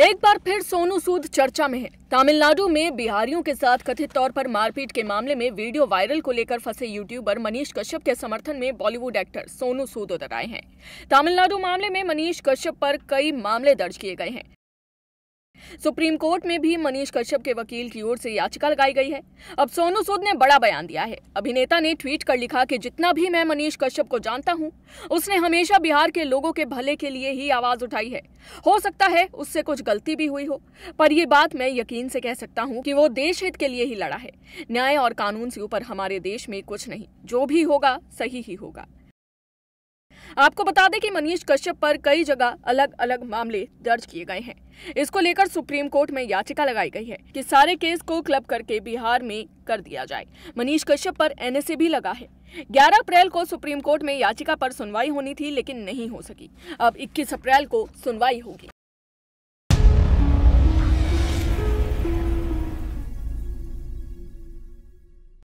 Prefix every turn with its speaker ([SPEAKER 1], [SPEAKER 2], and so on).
[SPEAKER 1] एक बार फिर सोनू सूद चर्चा में है तमिलनाडु में बिहारियों के साथ कथित तौर पर मारपीट के मामले में वीडियो वायरल को लेकर फंसे यूट्यूबर मनीष कश्यप के समर्थन में बॉलीवुड एक्टर सोनू सूद उतर आए हैं तमिलनाडु मामले में मनीष कश्यप पर कई मामले दर्ज किए गए हैं सुप्रीम कोर्ट में भी मनीष कश्यप के वकील की ओर से याचिका लगाई गई है अब सोनू सूद ने बड़ा बयान दिया है अभिनेता ने ट्वीट कर लिखा कि जितना भी मैं मनीष कश्यप को जानता हूं उसने हमेशा बिहार के लोगों के भले के लिए ही आवाज उठाई है हो सकता है उससे कुछ गलती भी हुई हो पर यह बात मैं यकीन से कह सकता हूँ कि वो देश हित के लिए ही लड़ा है न्याय और कानून से ऊपर हमारे देश में कुछ नहीं जो भी होगा सही ही होगा आपको बता दें कि मनीष कश्यप पर कई जगह अलग अलग मामले दर्ज किए गए हैं इसको लेकर सुप्रीम कोर्ट में याचिका लगाई गई है कि सारे केस को क्लब करके बिहार में कर दिया जाए मनीष कश्यप पर एनएसए भी लगा है 11 अप्रैल को सुप्रीम कोर्ट में याचिका पर सुनवाई होनी थी लेकिन नहीं हो सकी अब 21 अप्रैल को सुनवाई होगी